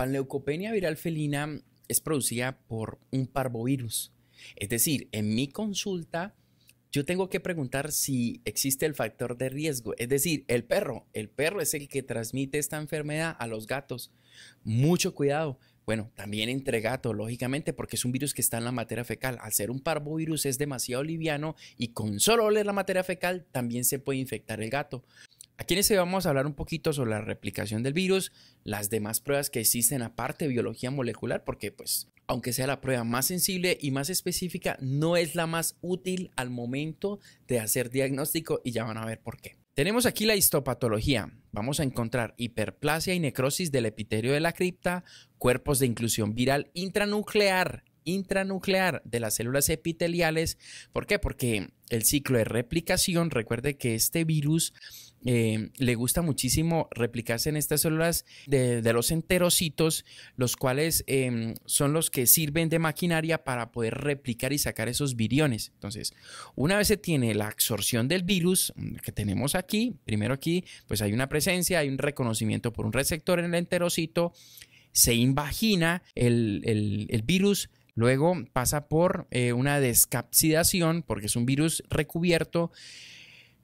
Panleucopenia viral felina es producida por un parvovirus. Es decir, en mi consulta yo tengo que preguntar si existe el factor de riesgo. Es decir, el perro, el perro es el que transmite esta enfermedad a los gatos. Mucho cuidado. Bueno, también entre gatos, lógicamente, porque es un virus que está en la materia fecal. Al ser un parvovirus es demasiado liviano y con solo oler la materia fecal también se puede infectar el gato. Aquí en este vamos a hablar un poquito sobre la replicación del virus, las demás pruebas que existen aparte de biología molecular, porque pues aunque sea la prueba más sensible y más específica, no es la más útil al momento de hacer diagnóstico y ya van a ver por qué. Tenemos aquí la histopatología. Vamos a encontrar hiperplasia y necrosis del epitelio de la cripta, cuerpos de inclusión viral intranuclear intranuclear de las células epiteliales. ¿Por qué? Porque el ciclo de replicación, recuerde que este virus eh, le gusta muchísimo replicarse en estas células de, los enterocitos, los cuales em, son los que sirven de maquinaria para poder replicar y sacar esos viriones. Entonces, una vez se tiene la absorción del virus mm, que tenemos aquí, primero aquí, pues hay una presencia, hay un reconocimiento por un receptor en el enterocito, se invagina el, virus, luego pasa por eh, una descapsidación, porque es un virus recubierto,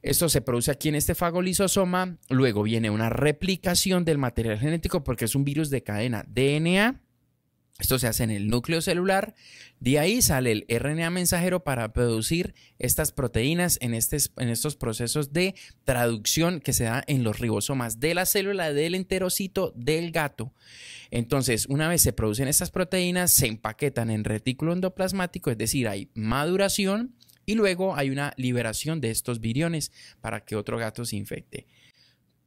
esto se produce aquí en este fagolisosoma, luego viene una replicación del material genético porque es un virus de cadena DNA. Esto se hace en el núcleo celular, de ahí sale el RNA mensajero para producir estas proteínas en, en estos procesos de traducción que se da en los ribosomas de la célula del enterocito del gato. Entonces, una vez se producen estas proteínas, se empaquetan en retículo endoplasmático, es decir, hay maduración y luego hay una liberación de estos viriones para que otro gato se infecte.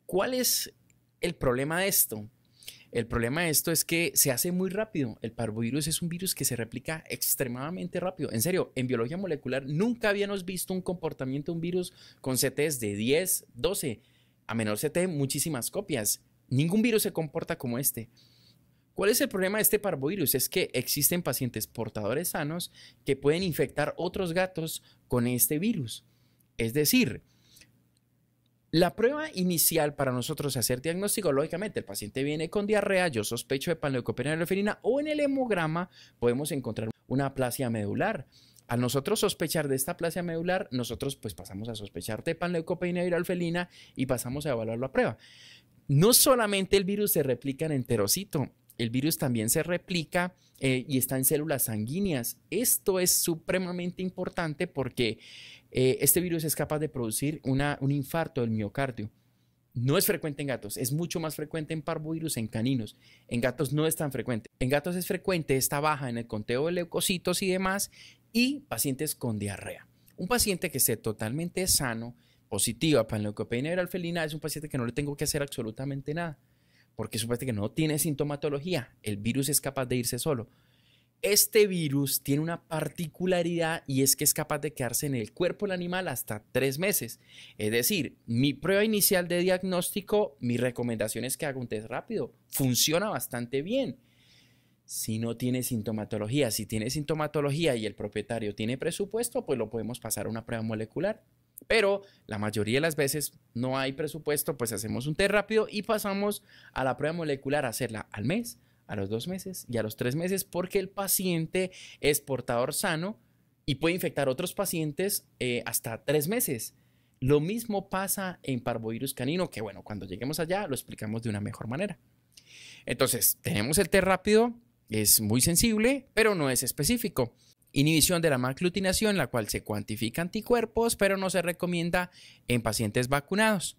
¿Cuál es el problema de esto? El problema de esto es que se hace muy rápido. El parvovirus es un virus que se replica extremadamente rápido. En serio, en biología molecular nunca habíamos visto un comportamiento de un virus con CTs de 10, 12, a menor CT muchísimas copias. Ningún virus se comporta como este. ¿Cuál es el problema de este parvovirus? Es que existen pacientes portadores sanos que pueden infectar otros gatos con este virus. Es decir, la prueba inicial para nosotros hacer diagnóstico, lógicamente, el paciente viene con diarrea, yo sospecho de panleucopenia felina o en el hemograma podemos encontrar una plasia medular. Al nosotros sospechar de esta aplasia medular, nosotros pues pasamos a sospechar de panleucopenia viral felina y pasamos a evaluar la prueba. No solamente el virus se replica en enterocito, el virus también se replica eh, y está en células sanguíneas. Esto es supremamente importante porque eh, este virus es capaz de producir un infarto del miocardio. No es frecuente en gatos, es mucho más frecuente en parvovirus en caninos. En gatos no es tan frecuente. En gatos es frecuente esta baja en el conteo de leucocitos y demás y pacientes con diarrea. Un paciente que esté totalmente sano, positivo para la leucopenia felina, es un paciente que no le tengo que hacer absolutamente nada porque supuestamente que no tiene sintomatología, el virus es capaz de irse solo. Este virus tiene una particularidad y es que es capaz de quedarse en el cuerpo del animal hasta tres meses. Es decir, mi prueba inicial de diagnóstico, mi recomendación es que haga un test rápido. Funciona bastante bien. Si no tiene sintomatología, si tiene sintomatología y el propietario tiene presupuesto, pues lo podemos pasar a una prueba molecular. Pero la mayoría de las veces no hay presupuesto, pues hacemos un test rápido y pasamos a la prueba molecular a hacerla al mes, a los dos meses y a los tres meses, porque el paciente es portador sano y puede infectar a otros pacientes eh, hasta tres meses. Lo mismo pasa en parvovirus canino, que bueno, cuando lleguemos allá lo explicamos de una mejor manera. Entonces, tenemos el test rápido, es muy sensible, pero no es específico. Inhibición de la maclutinación, la cual se cuantifica anticuerpos, pero no se recomienda en pacientes vacunados.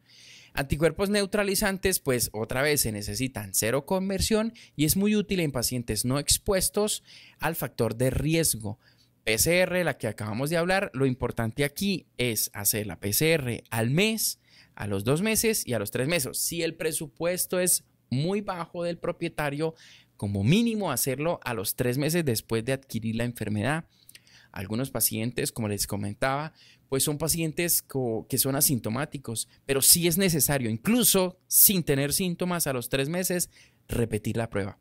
Anticuerpos neutralizantes, pues otra vez se necesitan cero conversión y es muy útil en pacientes no expuestos al factor de riesgo. PCR, la que acabamos de hablar, lo importante aquí es hacer la PCR al mes, a los dos meses y a los tres meses. Si el presupuesto es muy bajo del propietario, como mínimo hacerlo a los tres meses después de adquirir la enfermedad. Algunos pacientes, como les comentaba, pues son pacientes que son asintomáticos, pero sí es necesario, incluso sin tener síntomas a los tres meses, repetir la prueba.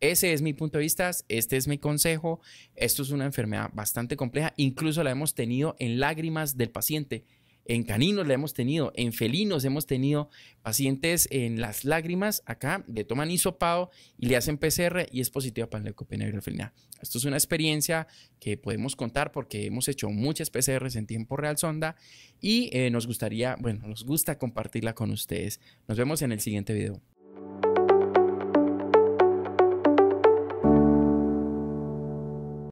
Ese es mi punto de vista, este es mi consejo. Esto es una enfermedad bastante compleja, incluso la hemos tenido en lágrimas del paciente en caninos la hemos tenido, en felinos hemos tenido pacientes en las lágrimas, acá le toman hisopado y le hacen PCR y es positiva para la leucopenia Esto es una experiencia que podemos contar porque hemos hecho muchas PCRs en tiempo real sonda y eh, nos gustaría, bueno, nos gusta compartirla con ustedes. Nos vemos en el siguiente video.